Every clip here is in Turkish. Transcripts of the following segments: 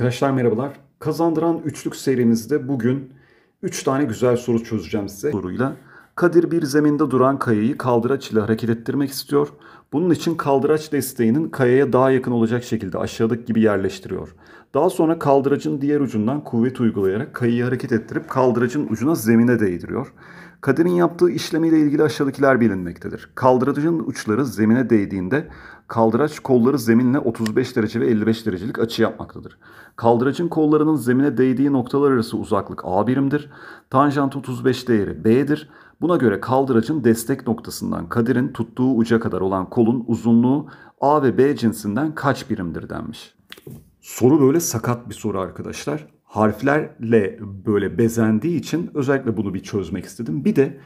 Arkadaşlar merhabalar. Kazandıran üçlük serimizde bugün üç tane güzel soru çözeceğim size. Soruyla Kadir bir zeminde duran kayayı kaldıraç ile hareket ettirmek istiyor. Bunun için kaldıraç desteğinin kayaya daha yakın olacak şekilde aşağıdaki gibi yerleştiriyor. Daha sonra kaldıracın diğer ucundan kuvvet uygulayarak kayayı hareket ettirip kaldıracın ucuna zemine değdiriyor. Kaderin yaptığı işlemiyle ilgili aşağıdakiler bilinmektedir. Kaldıracın uçları zemine değdiğinde kaldıraç kolları zeminle 35 derece ve 55 derecelik açı yapmaktadır. Kaldıracın kollarının zemine değdiği noktalar arası uzaklık A birimdir. Tanjant 35 değeri B'dir. Buna göre kaldıracın destek noktasından kaderin tuttuğu uca kadar olan kolun uzunluğu A ve B cinsinden kaç birimdir denmiş. Soru böyle sakat bir soru arkadaşlar harflerle böyle bezendiği için özellikle bunu bir çözmek istedim. Bir de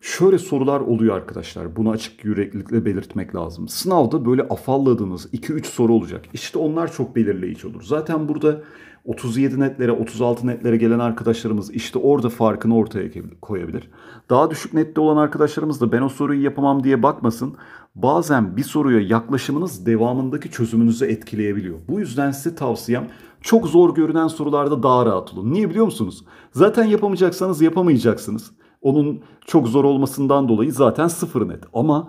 şöyle sorular oluyor arkadaşlar. Bunu açık yüreklilikle belirtmek lazım. Sınavda böyle afalladığınız 2-3 soru olacak. İşte onlar çok belirleyici olur. Zaten burada 37 netlere, 36 netlere gelen arkadaşlarımız işte orada farkını ortaya koyabilir. Daha düşük nette olan arkadaşlarımız da ben o soruyu yapamam diye bakmasın. Bazen bir soruya yaklaşımınız devamındaki çözümünüzü etkileyebiliyor. Bu yüzden size tavsiyem çok zor görünen sorularda daha rahat olun. Niye biliyor musunuz? Zaten yapamayacaksanız yapamayacaksınız. Onun çok zor olmasından dolayı zaten sıfır net. Ama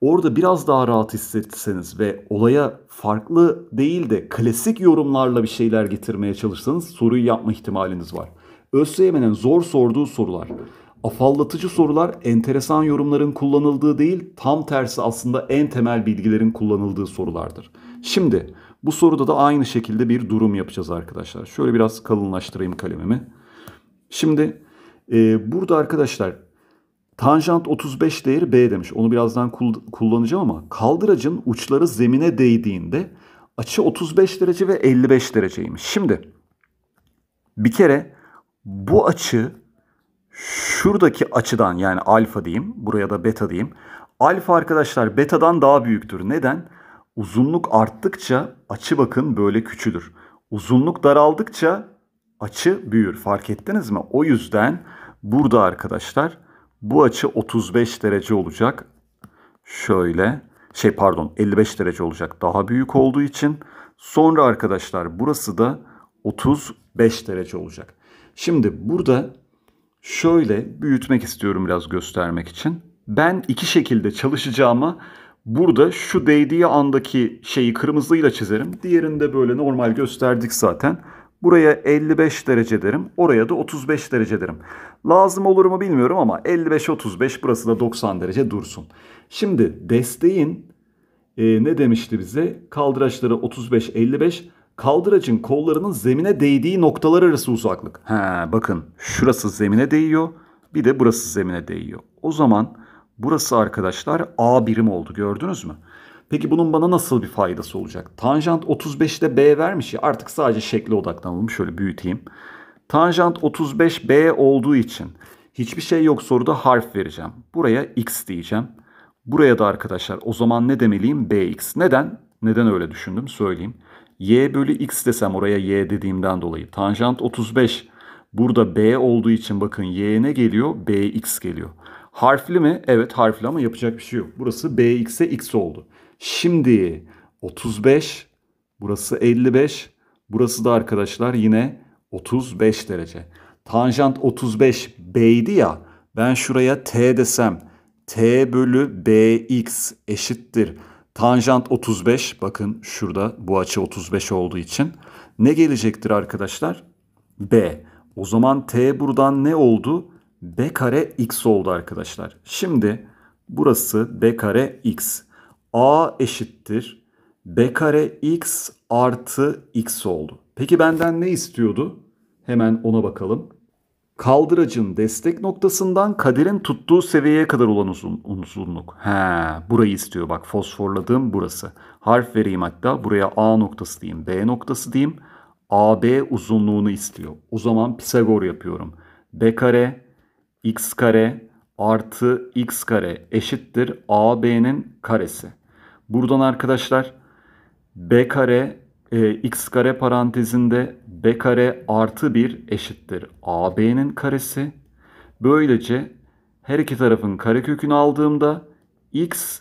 orada biraz daha rahat hissetseniz ve olaya farklı değil de klasik yorumlarla bir şeyler getirmeye çalışsanız soruyu yapma ihtimaliniz var. ÖSYM'nin zor sorduğu sorular, afallatıcı sorular enteresan yorumların kullanıldığı değil, tam tersi aslında en temel bilgilerin kullanıldığı sorulardır. Şimdi bu soruda da aynı şekilde bir durum yapacağız arkadaşlar. Şöyle biraz kalınlaştırayım kalemimi. Şimdi e, burada arkadaşlar tanjant 35 değeri B demiş. Onu birazdan kullanacağım ama kaldıracın uçları zemine değdiğinde açı 35 derece ve 55 dereceymiş. Şimdi bir kere bu açı şuradaki açıdan yani alfa diyeyim buraya da beta diyeyim. Alfa arkadaşlar betadan daha büyüktür. Neden? Uzunluk arttıkça açı bakın böyle küçülür. Uzunluk daraldıkça açı büyür. Fark ettiniz mi? O yüzden burada arkadaşlar bu açı 35 derece olacak. Şöyle şey pardon 55 derece olacak daha büyük olduğu için. Sonra arkadaşlar burası da 35 derece olacak. Şimdi burada şöyle büyütmek istiyorum biraz göstermek için. Ben iki şekilde çalışacağıma Burada şu değdiği andaki şeyi kırmızıyla çizerim. Diğerinde böyle normal gösterdik zaten. Buraya 55 derece derim. Oraya da 35 derece derim. Lazım olur mu bilmiyorum ama 55-35 burası da 90 derece dursun. Şimdi desteğin e, ne demişti bize? Kaldıraçları 35-55. Kaldıracın kollarının zemine değdiği noktalar arası uzaklık. He bakın şurası zemine değiyor. Bir de burası zemine değiyor. O zaman Burası arkadaşlar A birim oldu gördünüz mü? Peki bunun bana nasıl bir faydası olacak? Tanjant 35'te B vermiş ya artık sadece şekle odaklanalım şöyle büyüteyim. Tanjant 35 B olduğu için hiçbir şey yok soruda harf vereceğim. Buraya X diyeceğim. Buraya da arkadaşlar o zaman ne demeliyim? BX. Neden? Neden öyle düşündüm söyleyeyim. Y bölü X desem oraya Y dediğimden dolayı. Tanjant 35 burada B olduğu için bakın Y ne geliyor? BX geliyor. Harfli mi? Evet harfli ama yapacak bir şey yok. Burası bx'e x oldu. Şimdi 35, burası 55, burası da arkadaşlar yine 35 derece. Tanjant 35 b'ydi ya. Ben şuraya t desem t bölü bx eşittir. Tanjant 35 bakın şurada bu açı 35 olduğu için ne gelecektir arkadaşlar? b. O zaman t buradan ne oldu? b kare x oldu arkadaşlar. Şimdi burası b kare x. a eşittir b kare x artı x oldu. Peki benden ne istiyordu? Hemen ona bakalım. Kaldıracın destek noktasından kaderin tuttuğu seviyeye kadar olan uzun, uzunluk. He, burayı istiyor bak fosforladığım burası. Harf vereyim hatta buraya A noktası diyeyim, B noktası diyeyim. AB uzunluğunu istiyor. O zaman Pisagor yapıyorum. B kare x kare artı x kare eşittir AB'nin karesi. Buradan arkadaşlar b kare e, x kare parantezinde b kare artı 1 eşittir AB'nin karesi. Böylece her iki tarafın karekökünü aldığımda x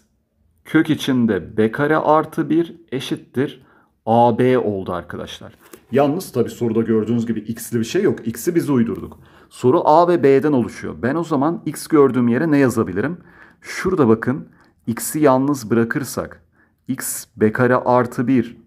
kök içinde b kare artı 1 eşittir AB oldu arkadaşlar. Yalnız tabi soruda gördüğünüz gibi x'li bir şey yok. X'i biz uydurduk. Soru A ve B'den oluşuyor. Ben o zaman x gördüğüm yere ne yazabilirim? Şurada bakın x'i yalnız bırakırsak x b kare artı 1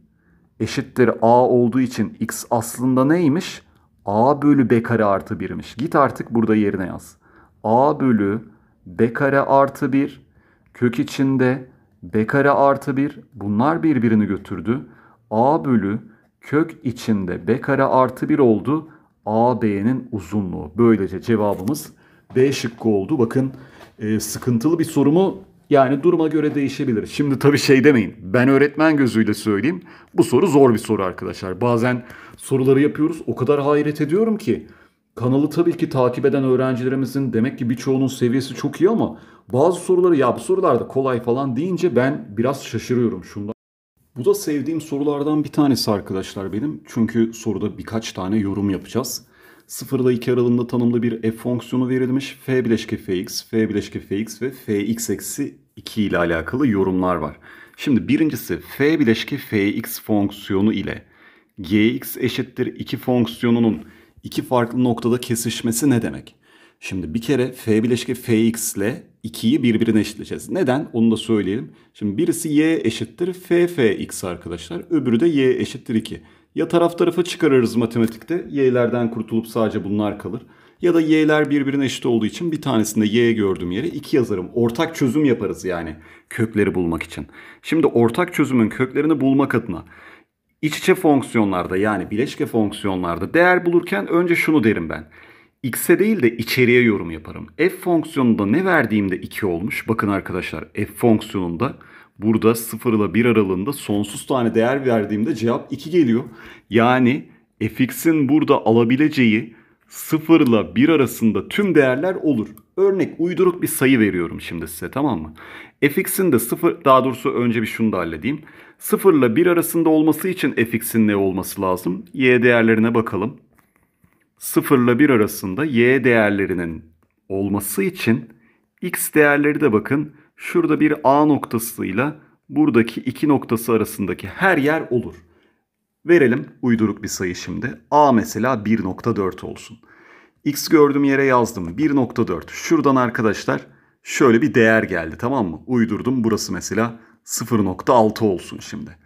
eşittir a olduğu için x aslında neymiş? a bölü b kare artı 1'miş. Git artık burada yerine yaz. a bölü b kare artı 1 kök içinde b kare artı 1 bunlar birbirini götürdü. a bölü kök içinde b kare artı 1 oldu. AB'nin uzunluğu. Böylece cevabımız B şıkkı oldu. Bakın e, sıkıntılı bir soru mu? Yani duruma göre değişebilir. Şimdi tabii şey demeyin. Ben öğretmen gözüyle söyleyeyim. Bu soru zor bir soru arkadaşlar. Bazen soruları yapıyoruz. O kadar hayret ediyorum ki. Kanalı tabii ki takip eden öğrencilerimizin demek ki birçoğunun seviyesi çok iyi ama bazı soruları ya bu sorularda kolay falan deyince ben biraz şaşırıyorum şundan. Bu da sevdiğim sorulardan bir tanesi arkadaşlar benim. Çünkü soruda birkaç tane yorum yapacağız. 0 ile 2 aralığında tanımlı bir f fonksiyonu verilmiş. f bileşke fx, f bileşke fx ve fx eksi 2 ile alakalı yorumlar var. Şimdi birincisi f bileşke fx fonksiyonu ile gx eşittir 2 fonksiyonunun iki farklı noktada kesişmesi ne demek? Şimdi bir kere f bileşke fx ile 2'yi birbirine eşitleyeceğiz. Neden? Onu da söyleyelim. Şimdi birisi y eşittir ffx arkadaşlar. Öbürü de y eşittir 2. Ya taraf tarafa çıkarırız matematikte. Y'lerden kurtulup sadece bunlar kalır. Ya da y'ler birbirine eşit olduğu için bir tanesinde y gördüğüm yere 2 yazarım. Ortak çözüm yaparız yani kökleri bulmak için. Şimdi ortak çözümün köklerini bulmak adına iç içe fonksiyonlarda yani bileşke fonksiyonlarda değer bulurken önce şunu derim ben x'e değil de içeriye yorum yaparım. F fonksiyonunda ne verdiğimde 2 olmuş. Bakın arkadaşlar f fonksiyonunda burada 0 ile 1 aralığında sonsuz tane değer verdiğimde cevap 2 geliyor. Yani fx'in burada alabileceği 0 ile 1 arasında tüm değerler olur. Örnek uyduruk bir sayı veriyorum şimdi size tamam mı? fx'in de 0 daha doğrusu önce bir şunu da halledeyim. 0 ile 1 arasında olması için fx'in ne olması lazım? y değerlerine bakalım. 0 ile 1 arasında y değerlerinin olması için x değerleri de bakın şurada bir a noktasıyla buradaki iki noktası arasındaki her yer olur. Verelim uyduruk bir sayı şimdi. A mesela 1.4 olsun. X gördüğüm yere yazdım 1.4. Şuradan arkadaşlar şöyle bir değer geldi tamam mı? Uydurdum burası mesela 0.6 olsun şimdi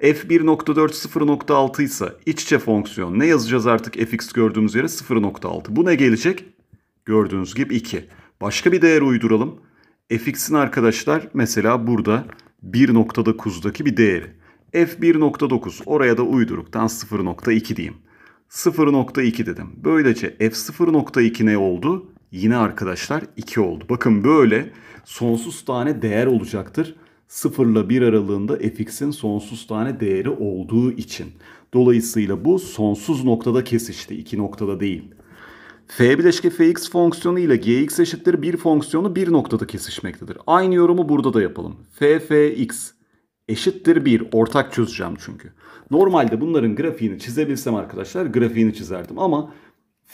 f1.4 0.6 ise iç içe fonksiyon. Ne yazacağız artık fx gördüğümüz yere 0.6. Bu ne gelecek? Gördüğünüz gibi 2. Başka bir değer uyduralım. fx'in arkadaşlar mesela burada 1.9'daki bir değeri. f1.9 oraya da uyduruktan 0.2 diyeyim. 0.2 dedim. Böylece f0.2 ne oldu? Yine arkadaşlar 2 oldu. Bakın böyle sonsuz tane değer olacaktır. 0 ile 1 aralığında fx'in sonsuz tane değeri olduğu için. Dolayısıyla bu sonsuz noktada kesişti. iki noktada değil. F bileşke fx fonksiyonu ile gx eşittir bir fonksiyonu bir noktada kesişmektedir. Aynı yorumu burada da yapalım. f fx eşittir 1. Ortak çözeceğim çünkü. Normalde bunların grafiğini çizebilsem arkadaşlar grafiğini çizerdim ama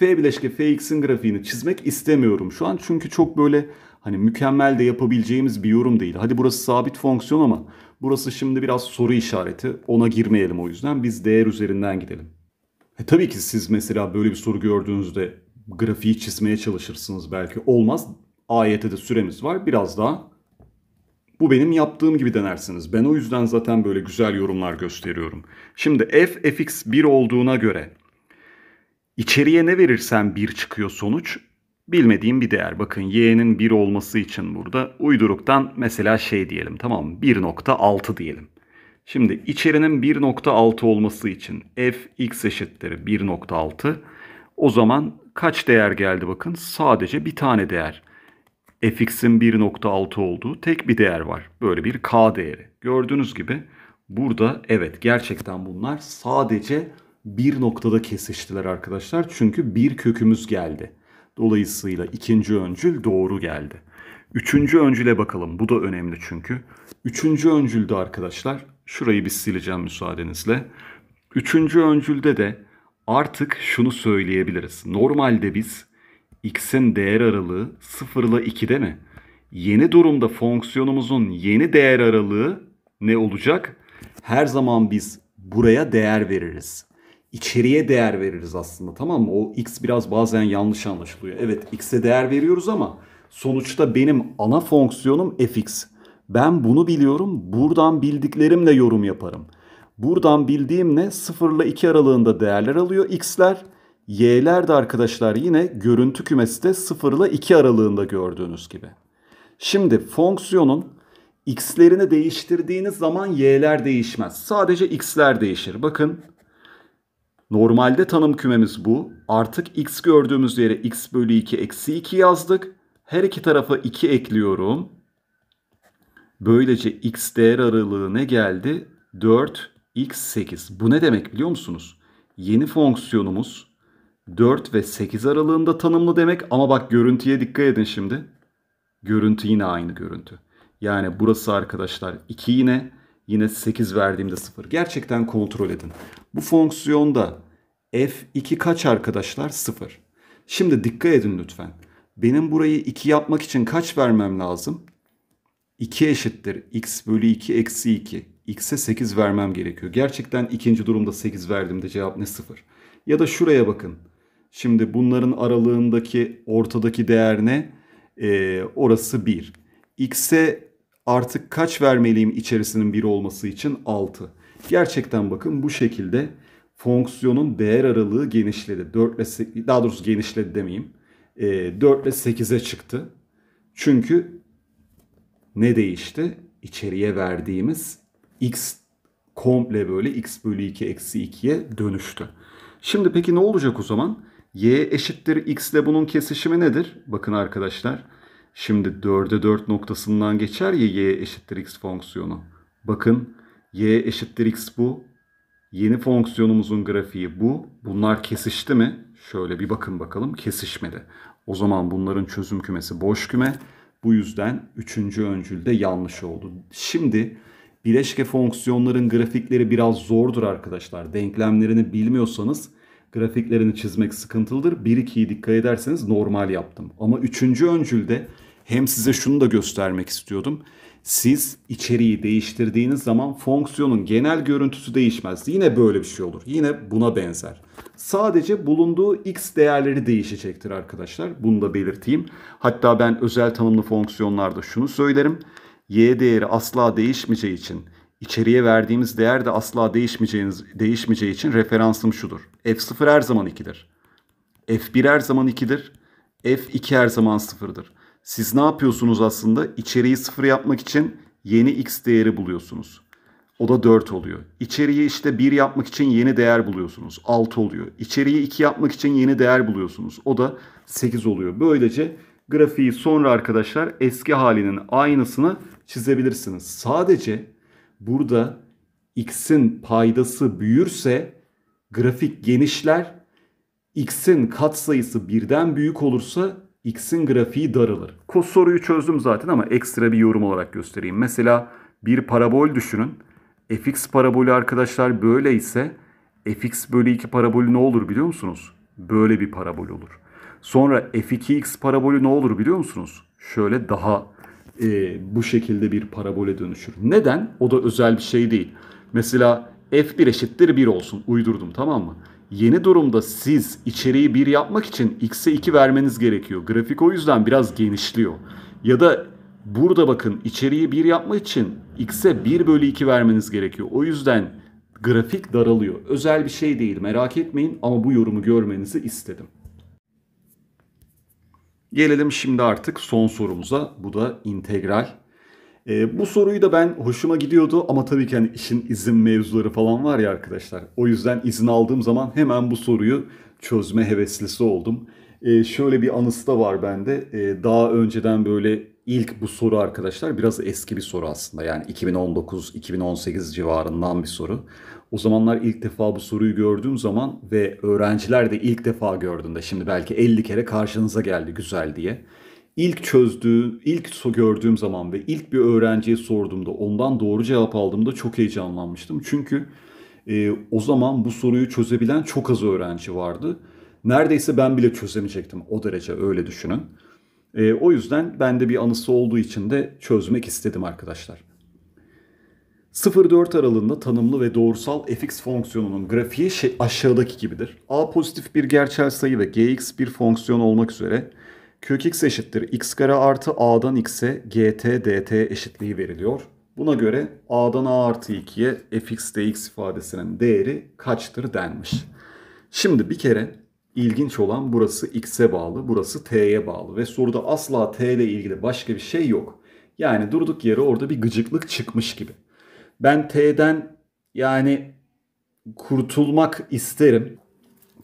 F bileşke Fx'in grafiğini çizmek istemiyorum şu an. Çünkü çok böyle hani mükemmel de yapabileceğimiz bir yorum değil. Hadi burası sabit fonksiyon ama burası şimdi biraz soru işareti. Ona girmeyelim o yüzden. Biz değer üzerinden gidelim. E, tabii ki siz mesela böyle bir soru gördüğünüzde grafiği çizmeye çalışırsınız belki. Olmaz. Ayete de süremiz var. Biraz daha bu benim yaptığım gibi denersiniz. Ben o yüzden zaten böyle güzel yorumlar gösteriyorum. Şimdi f fx1 olduğuna göre İçeriye ne verirsen bir çıkıyor sonuç. Bilmediğim bir değer. Bakın y'nin 1 olması için burada uyduruktan mesela şey diyelim tamam mı? 1.6 diyelim. Şimdi içerinin 1.6 olması için f x eşittir 1.6. O zaman kaç değer geldi bakın? Sadece bir tane değer. fx'in 1.6 olduğu tek bir değer var. Böyle bir k değeri. Gördüğünüz gibi burada evet gerçekten bunlar sadece bir noktada kesiştiler arkadaşlar. Çünkü bir kökümüz geldi. Dolayısıyla ikinci öncül doğru geldi. Üçüncü öncüle bakalım. Bu da önemli çünkü. Üçüncü öncüldü arkadaşlar şurayı bir sileceğim müsaadenizle. Üçüncü öncülde de artık şunu söyleyebiliriz. Normalde biz x'in değer aralığı 0 ile 2'de mi? Yeni durumda fonksiyonumuzun yeni değer aralığı ne olacak? Her zaman biz buraya değer veririz içeriye değer veririz aslında tamam mı? O X biraz bazen yanlış anlaşılıyor. Evet X'e değer veriyoruz ama sonuçta benim ana fonksiyonum fx. Ben bunu biliyorum. Buradan bildiklerimle yorum yaparım. Buradan bildiğim ne? 0 ile 2 aralığında değerler alıyor x'ler. Y'ler de arkadaşlar yine görüntü kümesi de 0 ile 2 aralığında gördüğünüz gibi. Şimdi fonksiyonun x'lerini değiştirdiğiniz zaman y'ler değişmez. Sadece x'ler değişir. Bakın Normalde tanım kümemiz bu. Artık x gördüğümüz yere x bölü 2 eksi 2 yazdık. Her iki tarafa 2 ekliyorum. Böylece x değer aralığı ne geldi? 4 x 8. Bu ne demek biliyor musunuz? Yeni fonksiyonumuz 4 ve 8 aralığında tanımlı demek ama bak görüntüye dikkat edin şimdi. Görüntü yine aynı görüntü. Yani burası arkadaşlar 2 yine Yine 8 verdiğimde 0. Gerçekten kontrol edin. Bu fonksiyonda f2 kaç arkadaşlar? 0. Şimdi dikkat edin lütfen. Benim burayı 2 yapmak için kaç vermem lazım? 2 eşittir. x bölü 2 eksi 2. x'e 8 vermem gerekiyor. Gerçekten ikinci durumda 8 verdiğimde cevap ne? 0. Ya da şuraya bakın. Şimdi bunların aralığındaki ortadaki değer ne? Ee, orası 1. x'e artık kaç vermeliyim içerisinin 1 olması için 6. Gerçekten bakın bu şekilde fonksiyonun değer aralığı genişledi. 4 ile 8, daha doğrusu genişledi demeyeyim. E, ee, 4 ile 8'e çıktı. Çünkü ne değişti? İçeriye verdiğimiz x komple böyle x bölü 2 eksi 2'ye dönüştü. Şimdi peki ne olacak o zaman? y eşittir x ile bunun kesişimi nedir? Bakın arkadaşlar Şimdi 4'e 4 noktasından geçer ya y eşittir x fonksiyonu. Bakın y eşittir x bu. Yeni fonksiyonumuzun grafiği bu. Bunlar kesişti mi? Şöyle bir bakın bakalım kesişmedi. O zaman bunların çözüm kümesi boş küme. Bu yüzden 3. öncül de yanlış oldu. Şimdi bileşke fonksiyonların grafikleri biraz zordur arkadaşlar. Denklemlerini bilmiyorsanız grafiklerini çizmek sıkıntılıdır. 1-2'yi dikkat ederseniz normal yaptım. Ama 3. öncülde hem size şunu da göstermek istiyordum. Siz içeriği değiştirdiğiniz zaman fonksiyonun genel görüntüsü değişmez. Yine böyle bir şey olur. Yine buna benzer. Sadece bulunduğu x değerleri değişecektir arkadaşlar. Bunu da belirteyim. Hatta ben özel tanımlı fonksiyonlarda şunu söylerim. y değeri asla değişmeyeceği için içeriye verdiğimiz değer de asla değişmeyeceğiniz, değişmeyeceği için referansım şudur. f0 her zaman 2'dir. f1 her zaman 2'dir. f2 her zaman 0'dır. Siz ne yapıyorsunuz aslında? İçeriği sıfır yapmak için yeni x değeri buluyorsunuz. O da 4 oluyor. İçeriği işte 1 yapmak için yeni değer buluyorsunuz. 6 oluyor. İçeriği 2 yapmak için yeni değer buluyorsunuz. O da 8 oluyor. Böylece grafiği sonra arkadaşlar eski halinin aynısını çizebilirsiniz. Sadece burada x'in paydası büyürse grafik genişler. x'in katsayısı birden büyük olursa x'in grafiği daralır. Kos soruyu çözdüm zaten ama ekstra bir yorum olarak göstereyim. Mesela bir parabol düşünün. fx parabolü arkadaşlar böyle ise fx bölü 2 parabolü ne olur biliyor musunuz? Böyle bir parabol olur. Sonra f2x parabolü ne olur biliyor musunuz? Şöyle daha e, bu şekilde bir parabole dönüşür. Neden? O da özel bir şey değil. Mesela f1 eşittir 1 olsun. Uydurdum tamam mı? yeni durumda siz içeriği 1 yapmak için x'e 2 vermeniz gerekiyor. Grafik o yüzden biraz genişliyor. Ya da burada bakın içeriği 1 yapmak için x'e 1 bölü 2 vermeniz gerekiyor. O yüzden grafik daralıyor. Özel bir şey değil merak etmeyin ama bu yorumu görmenizi istedim. Gelelim şimdi artık son sorumuza. Bu da integral e, bu soruyu da ben hoşuma gidiyordu ama tabii ki hani işin izin mevzuları falan var ya arkadaşlar. O yüzden izin aldığım zaman hemen bu soruyu çözme heveslisi oldum. E, şöyle bir anısı da var bende. E, daha önceden böyle ilk bu soru arkadaşlar biraz eski bir soru aslında. Yani 2019-2018 civarından bir soru. O zamanlar ilk defa bu soruyu gördüğüm zaman ve öğrenciler de ilk defa gördüğünde şimdi belki 50 kere karşınıza geldi güzel diye ilk çözdüğü, ilk gördüğüm zaman ve ilk bir öğrenciye sorduğumda ondan doğru cevap aldığımda çok heyecanlanmıştım. Çünkü e, o zaman bu soruyu çözebilen çok az öğrenci vardı. Neredeyse ben bile çözemeyecektim o derece öyle düşünün. E, o yüzden bende bir anısı olduğu için de çözmek istedim arkadaşlar. 0-4 aralığında tanımlı ve doğrusal fx fonksiyonunun grafiği aşağıdaki gibidir. a pozitif bir gerçel sayı ve gx bir fonksiyon olmak üzere kök x eşittir x kare artı a'dan x'e gt dt eşitliği veriliyor. Buna göre a'dan a artı 2'ye fx dx ifadesinin değeri kaçtır denmiş. Şimdi bir kere ilginç olan burası x'e bağlı, burası t'ye bağlı ve soruda asla t ile ilgili başka bir şey yok. Yani durduk yere orada bir gıcıklık çıkmış gibi. Ben t'den yani kurtulmak isterim.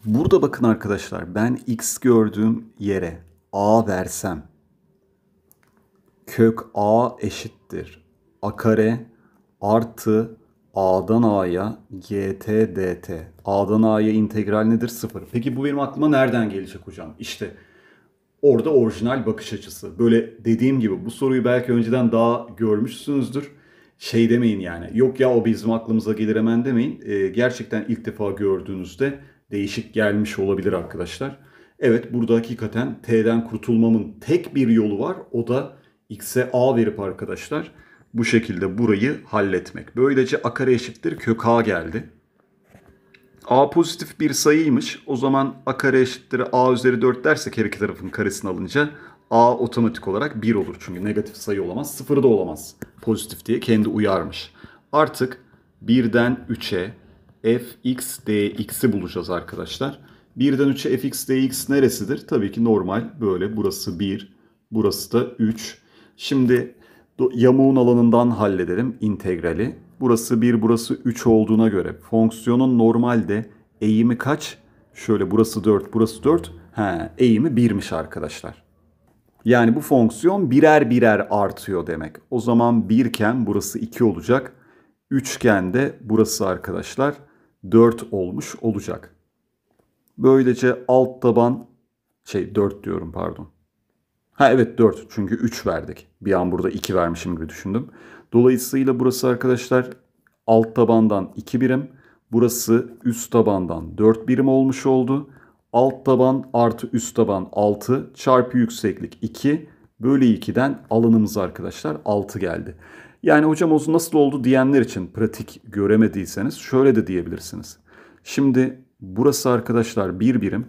Burada bakın arkadaşlar ben x gördüğüm yere a versem kök a eşittir a kare artı a'dan a'ya gt dt. A'dan a'ya integral nedir? Sıfır. Peki bu benim aklıma nereden gelecek hocam? İşte orada orijinal bakış açısı. Böyle dediğim gibi bu soruyu belki önceden daha görmüşsünüzdür. Şey demeyin yani yok ya o bizim aklımıza gelir hemen demeyin. E, gerçekten ilk defa gördüğünüzde değişik gelmiş olabilir arkadaşlar. Evet burada hakikaten T'den kurtulmamın tek bir yolu var. O da X'e A verip arkadaşlar bu şekilde burayı halletmek. Böylece A kare eşittir kök A geldi. A pozitif bir sayıymış. O zaman A kare eşittir A üzeri 4 dersek her iki tarafın karesini alınca A otomatik olarak 1 olur. Çünkü negatif sayı olamaz. Sıfırı da olamaz. Pozitif diye kendi uyarmış. Artık 1'den 3'e f x dx'i bulacağız arkadaşlar. 1'den 3'e fx dx neresidir? Tabii ki normal böyle burası 1, burası da 3. Şimdi yamuğun alanından halledelim integrali. Burası 1, burası 3 olduğuna göre fonksiyonun normalde eğimi kaç? Şöyle burası 4, burası 4. He, eğimi 1'miş arkadaşlar. Yani bu fonksiyon birer birer artıyor demek. O zaman 1 iken burası 2 olacak. 3 iken de burası arkadaşlar 4 olmuş olacak. Böylece alt taban şey 4 diyorum pardon. Ha evet 4 çünkü 3 verdik. Bir an burada 2 vermişim gibi düşündüm. Dolayısıyla burası arkadaşlar alt tabandan 2 birim. Burası üst tabandan 4 birim olmuş oldu. Alt taban artı üst taban 6 çarpı yükseklik 2 bölü 2'den alanımız arkadaşlar 6 geldi. Yani hocam o nasıl oldu diyenler için pratik göremediyseniz şöyle de diyebilirsiniz. Şimdi Burası arkadaşlar bir birim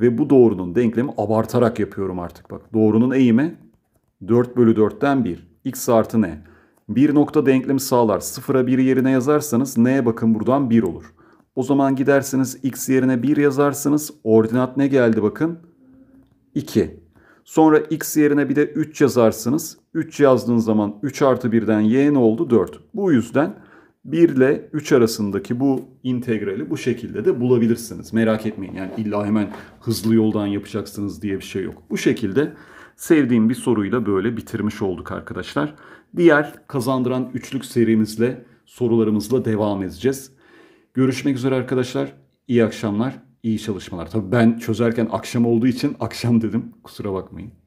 ve bu doğrunun denklemi abartarak yapıyorum artık bak. Doğrunun eğimi 4 bölü 4'ten 1. X artı n. Bir nokta denklemi sağlar. Sıfıra 1 yerine yazarsanız n'ye bakın buradan 1 olur. O zaman gidersiniz x yerine 1 yazarsınız. Ordinat ne geldi bakın? 2. Sonra x yerine bir de 3 yazarsınız. 3 yazdığınız zaman 3 artı 1'den y ne oldu? 4. Bu yüzden 1 ile 3 arasındaki bu integrali bu şekilde de bulabilirsiniz. Merak etmeyin yani illa hemen hızlı yoldan yapacaksınız diye bir şey yok. Bu şekilde sevdiğim bir soruyla böyle bitirmiş olduk arkadaşlar. Diğer kazandıran üçlük serimizle sorularımızla devam edeceğiz. Görüşmek üzere arkadaşlar. İyi akşamlar, iyi çalışmalar. Tabii ben çözerken akşam olduğu için akşam dedim. Kusura bakmayın.